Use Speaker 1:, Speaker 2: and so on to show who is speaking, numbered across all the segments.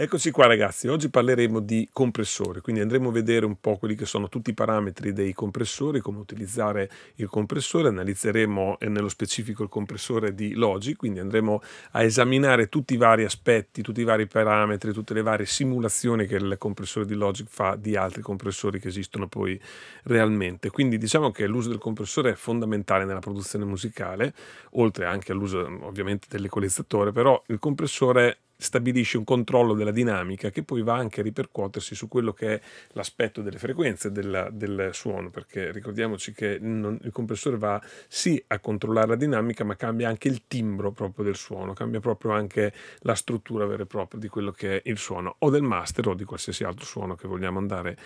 Speaker 1: Eccoci qua ragazzi, oggi parleremo di compressori, quindi andremo a vedere un po' quelli che sono tutti i parametri dei compressori, come utilizzare il compressore, analizzeremo eh, nello specifico il compressore di Logic, quindi andremo a esaminare tutti i vari aspetti, tutti i vari parametri, tutte le varie simulazioni che il compressore di Logic fa di altri compressori che esistono poi realmente. Quindi diciamo che l'uso del compressore è fondamentale nella produzione musicale, oltre anche all'uso ovviamente dell'equalizzatore, però il compressore stabilisce un controllo della dinamica che poi va anche a ripercuotersi su quello che è l'aspetto delle frequenze della, del suono, perché ricordiamoci che non, il compressore va sì a controllare la dinamica, ma cambia anche il timbro proprio del suono, cambia proprio anche la struttura vera e propria di quello che è il suono o del master o di qualsiasi altro suono che vogliamo andare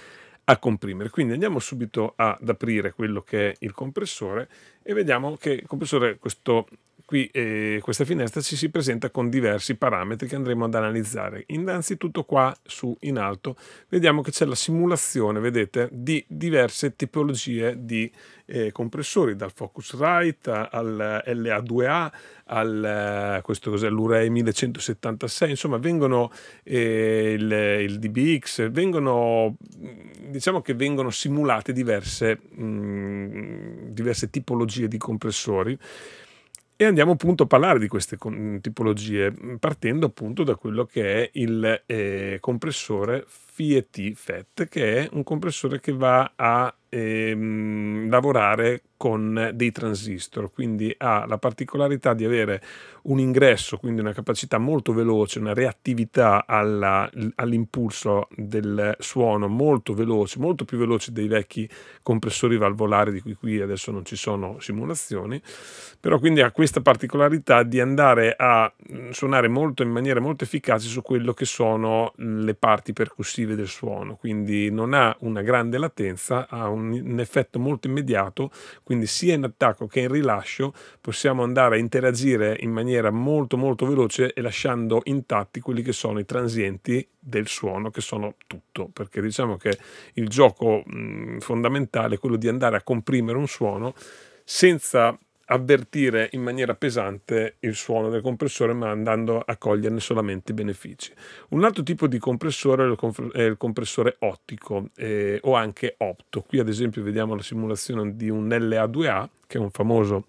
Speaker 1: a comprimere. Quindi andiamo subito ad aprire quello che è il compressore e vediamo che il compressore questo qui eh, questa finestra ci si presenta con diversi parametri che andremo ad analizzare. Innanzitutto qua su in alto vediamo che c'è la simulazione, vedete, di diverse tipologie di eh, compressori, dal Focusrite al LA2A al questo cos'è l'UREI 1176, insomma vengono eh, il, il, DBX, vengono diciamo che vengono simulate diverse, mh, mm, diverse tipologie di compressori e andiamo appunto a parlare di queste tipologie, partendo appunto da quello che è il eh, compressore FIET FET, che è un compressore che va a ehm, lavorare con dei transistor, quindi ha la particolarità di avere un ingresso, quindi una capacità molto veloce, una reattività alla, all'impulso del suono molto veloce, molto più veloce dei vecchi compressori valvolari di cui qui adesso non ci sono simulazioni, però quindi ha questa particolarità di andare a mm, suonare molto in maniera molto efficace su quello che sono le parti percussive del suono, quindi non ha una grande latenza, ha un un effetto molto immediato, quindi sia in attacco che in rilascio possiamo andare a interagire in maniera molto molto veloce e lasciando intatti quelli che sono i transienti del suono, che sono tutto, perché diciamo che il gioco mh, fondamentale è quello di andare a comprimere un suono senza avvertire in maniera pesante il suono del compressore ma andando a coglierne solamente i benefici. Un altro tipo di compressore è il compressore ottico eh, o anche opto. Qui ad esempio vediamo la simulazione di un LA2A che è un famoso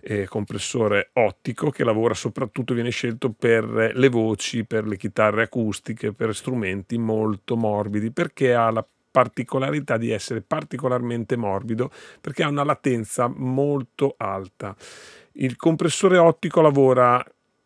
Speaker 1: eh, compressore ottico che lavora soprattutto, viene scelto per le voci, per le chitarre acustiche, per strumenti molto morbidi perché ha la particolarità di essere particolarmente morbido perché ha una latenza molto alta. Il compressore ottico lavora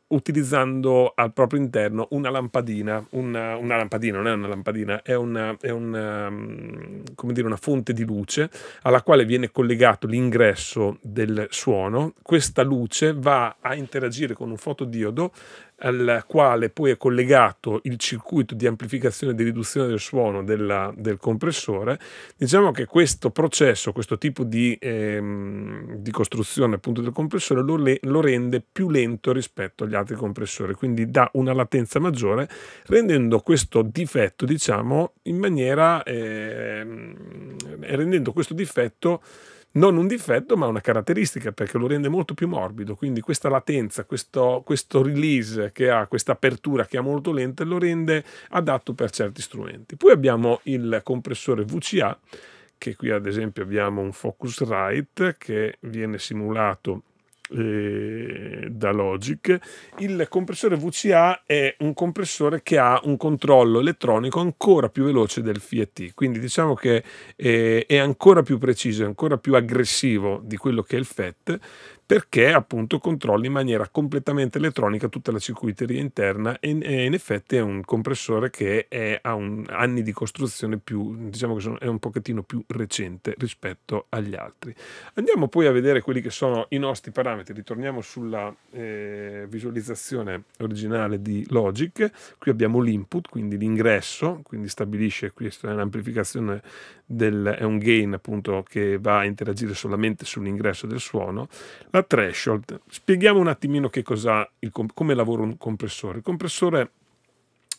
Speaker 1: utilizzando al proprio interno una lampadina, una, una lampadina non è una lampadina, è, una, è una, um, dire, una, fonte di luce alla quale viene collegato l'ingresso del suono. Questa luce va a interagire con un fotodiodo al quale poi è collegato il circuito di amplificazione e di riduzione del suono della, del compressore, diciamo che questo processo, questo tipo di, ehm, di costruzione appunto del compressore lo, le, lo, rende più lento rispetto agli altri compressori, quindi dà una latenza maggiore, rendendo questo difetto, diciamo, in maniera, ehm, rendendo questo difetto non un difetto ma una caratteristica perché lo rende molto più morbido, quindi questa latenza, questo, questo release che ha, questa apertura che è molto lenta lo rende adatto per certi strumenti. Poi abbiamo il compressore VCA che qui ad esempio abbiamo un Focusrite che viene simulato eh, da Logic. Il compressore VCA è un compressore che ha un controllo elettronico ancora più veloce del FET, quindi diciamo che eh, è ancora più preciso, è ancora più aggressivo di quello che è il FET perché appunto controlla in maniera completamente elettronica tutta la circuiteria interna e in, effetti è un compressore che è, ha un, anni di costruzione più, diciamo che sono, è un pochettino più recente rispetto agli altri. Andiamo poi a vedere quelli che sono i nostri parametri parametri. Ritorniamo sulla eh, visualizzazione originale di Logic. Qui abbiamo l'input, quindi l'ingresso, quindi stabilisce questa è un'amplificazione del è un gain appunto che va a interagire solamente sull'ingresso del suono. La threshold. Spieghiamo un attimino che cosa il, come lavora un compressore. Il compressore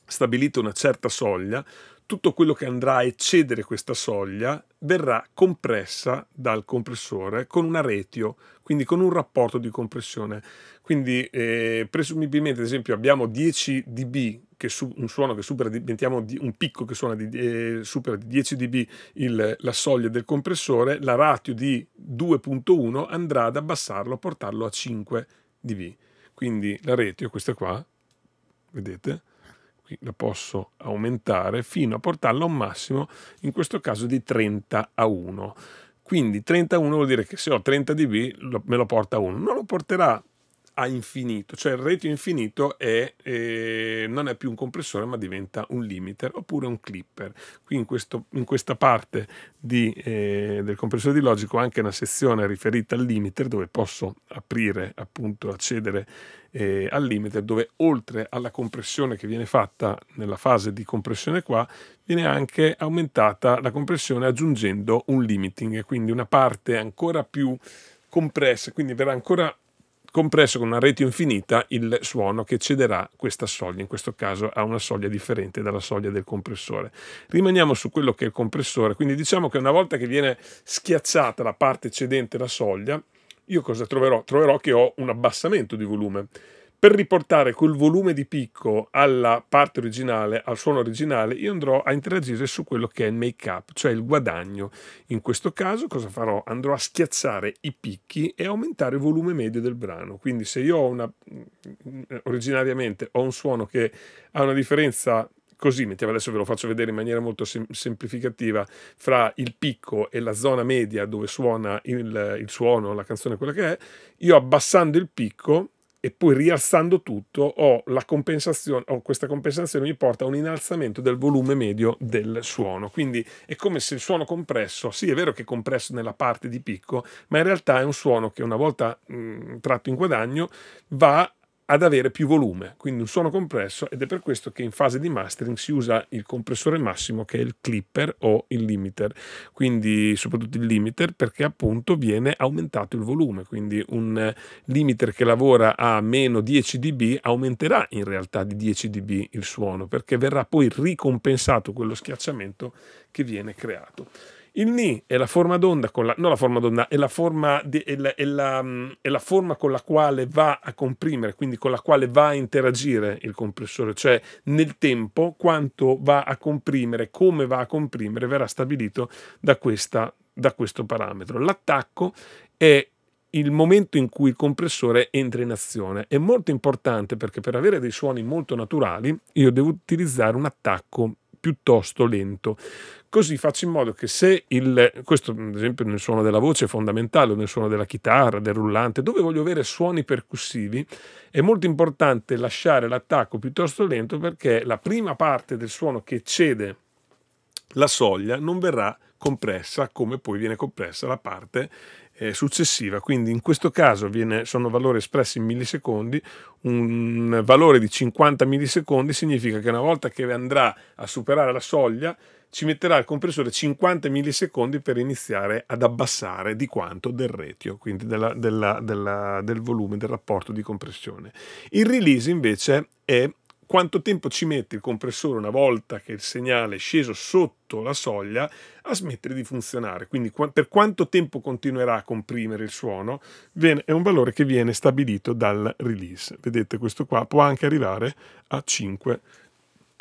Speaker 1: stabilita una certa soglia tutto quello che andrà a eccedere questa soglia verrà compressa dal compressore con una ratio, quindi con un rapporto di compressione. Quindi eh, presumibilmente, ad esempio, abbiamo 10 dB, che su, un suono che supera, diventiamo un picco che suona di, eh, supera di 10 dB il, la soglia del compressore, la ratio di 2.1 andrà ad abbassarlo, a portarlo a 5 dB. Quindi la ratio, questa qua, vedete, qui la posso aumentare fino a portarla a un massimo, in questo caso di 30 a 1. Quindi 30 a 1 vuol dire che se ho 30 dB me lo porta a 1, non lo porterà a infinito, cioè il retro infinito è, eh, non è più un compressore ma diventa un limiter oppure un clipper. Qui in, questo, in questa parte di, eh, del compressore di logico ho anche una sezione riferita al limiter dove posso aprire, appunto accedere eh, al limiter dove oltre alla compressione che viene fatta nella fase di compressione qua viene anche aumentata la compressione aggiungendo un limiting, quindi una parte ancora più compressa, quindi verrà ancora compresso con una rete infinita il suono che cederà questa soglia, in questo caso a una soglia differente dalla soglia del compressore. Rimaniamo su quello che è il compressore, quindi diciamo che una volta che viene schiacciata la parte cedente la soglia, io cosa troverò? Troverò che ho un abbassamento di volume per riportare quel volume di picco alla parte originale, al suono originale, io andrò a interagire su quello che è il make up, cioè il guadagno. In questo caso cosa farò? Andrò a schiacciare i picchi e aumentare il volume medio del brano. Quindi se io ho una, eh, originariamente ho un suono che ha una differenza così, mettiamo adesso ve lo faccio vedere in maniera molto sem semplificativa, fra il picco e la zona media dove suona il, il suono, la canzone, quella che è, io abbassando il picco e poi rialzando tutto ho, ho, questa compensazione mi porta a un innalzamento del volume medio del suono. Quindi è come se il suono compresso, sì è vero che è compresso nella parte di picco, ma in realtà è un suono che una volta mh, mhmm, tratto in guadagno va ad avere più volume, quindi un suono compresso ed è per questo che in fase di mastering si usa il compressore massimo che è il clipper o il limiter, quindi soprattutto il limiter perché appunto viene aumentato il volume, quindi un limiter che lavora a meno 10 dB aumenterà in realtà di 10 dB il suono perché verrà poi ricompensato quello schiacciamento che viene creato. Il ni è la forma d'onda, con la, non la forma d'onda, è la forma, di, è la, è la, mm, è la forma con la quale va a comprimere, quindi con la quale va a interagire il compressore, cioè nel tempo quanto va a comprimere, come va a comprimere, verrà stabilito da, questa, da questo parametro. L'attacco è il momento in cui il compressore entra in azione. È molto importante perché per avere dei suoni molto naturali io devo utilizzare un attacco piuttosto lento. Così faccio in modo che se il, questo ad esempio nel suono della voce è fondamentale, o nel suono della chitarra, del rullante, dove voglio avere suoni percussivi, è molto importante lasciare l'attacco piuttosto lento perché la prima parte del suono che cede la soglia non verrà compressa come poi viene compressa la parte eh, successiva. Quindi in questo caso viene, sono valori espressi in millisecondi, un valore di 50 millisecondi significa che una volta che andrà a superare la soglia ci metterà il compressore 50 millisecondi per iniziare ad abbassare di quanto del retio, quindi della, della, della, del volume, del rapporto di compressione. Il release invece è quanto tempo ci mette il compressore una volta che il segnale è sceso sotto la soglia a smettere di funzionare, quindi per quanto tempo continuerà a comprimere il suono, è un valore che viene stabilito dal release. Vedete questo qua può anche arrivare a 5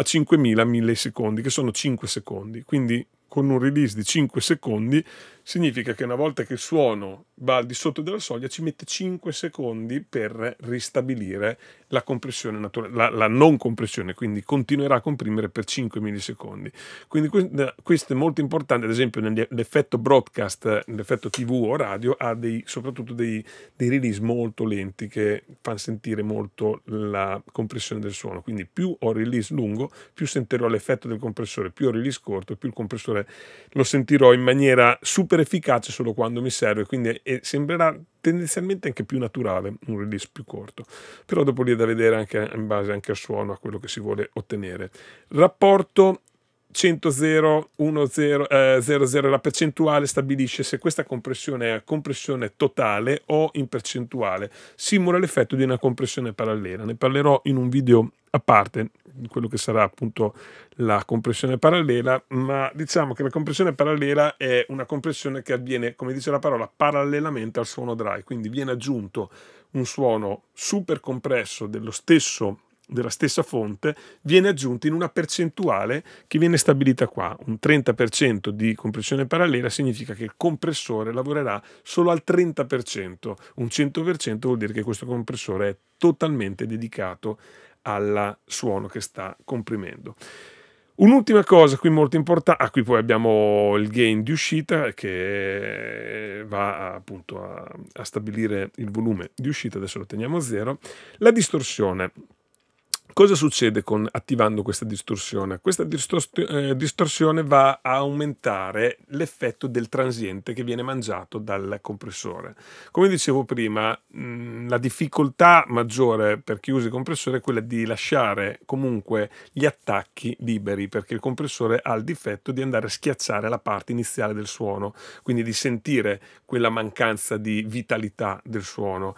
Speaker 1: a 5.000 millisecondi, che sono 5 secondi. Quindi con un release di 5 secondi significa che una volta che il suono va al di sotto della soglia ci mette 5 secondi per ristabilire la compressione naturale, la, la non compressione, quindi continuerà a comprimere per 5 millisecondi. Quindi questo è molto importante, ad esempio nell'effetto broadcast, l'effetto TV o radio, ha dei, soprattutto dei, dei release molto lenti che fanno sentire molto la compressione del suono, quindi più ho release lungo, più sentirò l'effetto del compressore, più ho release corto, più il compressore lo sentirò in maniera super super efficace solo quando mi serve, quindi è, sembrerà tendenzialmente anche più naturale un release più corto, però dopo lì è da vedere anche in base anche al suono, a quello che si vuole ottenere. Rapporto 100 1, 0, 0, 0 la percentuale stabilisce se questa compressione è compressione totale o in percentuale. Simula l'effetto di una compressione parallela. Ne parlerò in un video a parte, quello che sarà appunto la compressione parallela, ma diciamo che la compressione parallela è una compressione che avviene, come dice la parola, parallelamente al suono dry, quindi viene aggiunto un suono super compresso dello stesso della stessa fonte viene aggiunta in una percentuale che viene stabilita qua. Un 30% di compressione parallela significa che il compressore lavorerà solo al 30%, un 100% vuol dire che questo compressore è totalmente dedicato al suono che sta comprimendo. Un'ultima cosa qui molto importante, ah, qui poi abbiamo il gain di uscita che va appunto a, a stabilire il volume di uscita, adesso lo teniamo a zero, la distorsione. Cosa succede con, attivando questa distorsione? Questa eh, distorsione va a aumentare l'effetto del transiente che viene mangiato dal compressore. Come dicevo prima, mm, la difficoltà maggiore per chi usa il compressore è quella di lasciare comunque gli attacchi liberi, perché il compressore ha il difetto di andare a schiacciare la parte iniziale del suono, quindi di sentire quella mancanza di vitalità del suono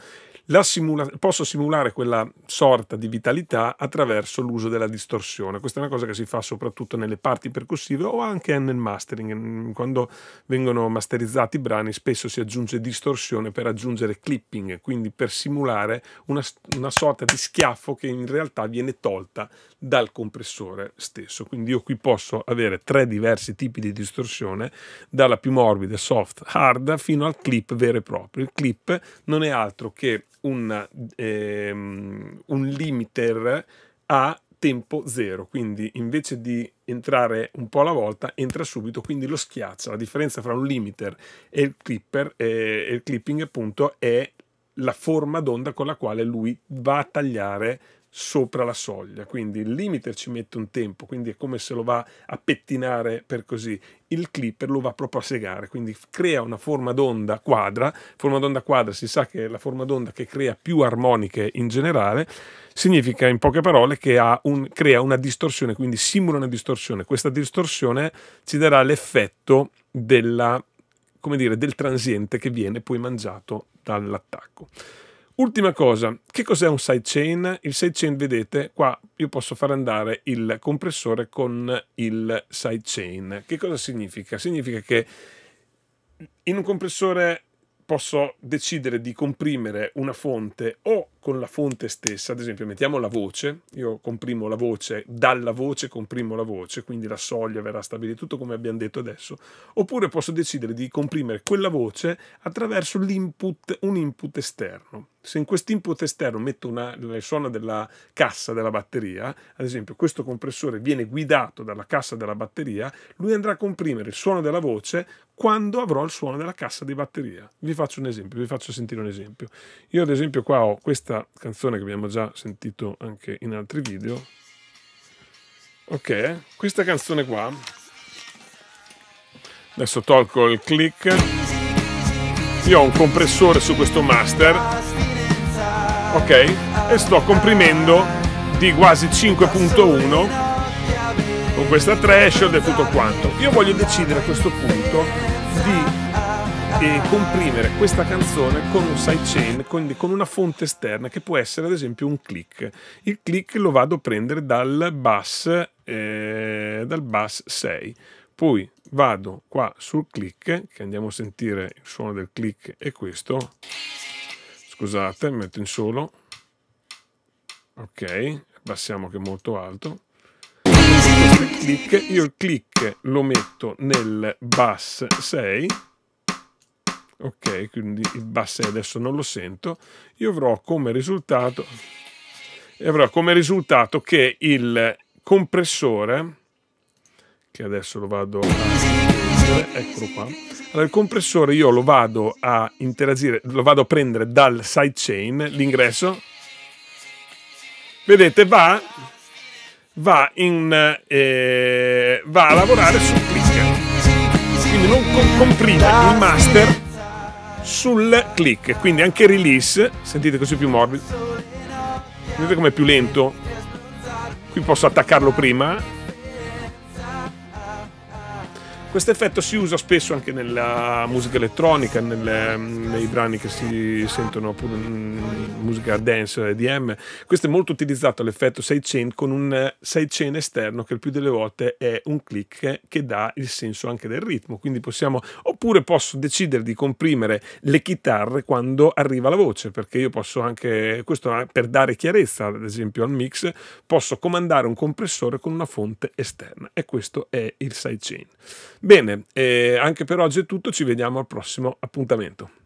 Speaker 1: simula- posso simulare quella sorta di vitalità attraverso l'uso della distorsione. Questa è una cosa che si fa soprattutto nelle parti percussive o anche nel mastering. Quando vengono masterizzati i brani spesso si aggiunge distorsione per aggiungere clipping, quindi per simulare una, una sorta di schiaffo che in realtà viene tolta dal compressore stesso. Quindi io qui posso avere tre diversi tipi di distorsione, dalla più morbida, soft, hard, fino al clip vero e proprio. Il clip non è altro che una, ehm, un limiter a tempo zero, quindi invece di entrare un po' alla volta entra subito, quindi lo schiaccia. La differenza tra un limiter e il clipper eh, e il clipping appunto è la forma d'onda con la quale lui va a tagliare sopra la soglia, quindi il limiter ci mette un tempo, quindi è come se lo va a pettinare per così, il clipper lo va proprio a segare, quindi crea una forma d'onda quadra, forma d'onda quadra si sa che è la forma d'onda che crea più armoniche in generale, significa in poche parole che un, crea una distorsione, quindi simula una distorsione, questa distorsione ci darà l'effetto della, dire, del transiente che viene poi mangiato dall'attacco. Ultima cosa, che cos'è un sidechain? Il sidechain, vedete, qua io posso far andare il compressore con il sidechain. Che cosa significa? Significa che in un compressore posso decidere di comprimere una fonte o con la fonte stessa, ad esempio mettiamo la voce, io comprimo la voce, dalla voce comprimo la voce, quindi la soglia verrà stabilita, tutto come abbiamo detto adesso, oppure posso decidere di comprimere quella voce attraverso l'input, un input esterno. Se in quest'input esterno metto una, il suono della cassa della batteria, ad esempio questo compressore viene guidato dalla cassa della batteria, lui andrà a comprimere il suono della voce quando avrò il suono della cassa di batteria. Vi faccio un esempio, vi faccio sentire un esempio. Io ad esempio qua ho questa questa canzone che abbiamo già sentito anche in altri video. Ok, questa canzone qua. Adesso tolgo il click. Io ho un compressore su questo master. Ok, e sto comprimendo di quasi 5.1 con questa threshold e tutto quanto. Io voglio decidere a questo punto di e comprimere questa canzone con un sidechain, quindi con una fonte esterna che può essere ad esempio un click. Il click lo vado a prendere dal bus, eh, dal bus 6. Poi vado qua sul click, che andiamo a sentire il suono del click è questo. Scusate, metto in solo. Ok, abbassiamo che è molto alto. Click, io il click lo metto nel bus 6 ok quindi il basso adesso non lo sento io avrò come risultato avrò come risultato che il compressore che adesso lo vado a... eccolo qua allora il compressore io lo vado a interagire lo vado a prendere dal sidechain l'ingresso vedete va va in eh, va a lavorare su click quindi non comprime il master sul click, quindi anche release, sentite così più morbido. Vedete com'è più lento? Qui posso attaccarlo prima questo effetto si usa spesso anche nella musica elettronica, nelle, mm, nei brani che si sentono appunto in mm, musica dance EDM. Questo è molto utilizzato l'effetto sidechain con un eh, sidechain esterno che il più delle volte è un click che dà il senso anche del ritmo. Quindi possiamo, oppure posso decidere di comprimere le chitarre quando arriva la voce, perché io posso anche, questo per dare chiarezza ad esempio al mix, posso comandare un compressore con una fonte esterna e questo è il sidechain. Bene, eh, anche per oggi è tutto, ci vediamo al prossimo appuntamento.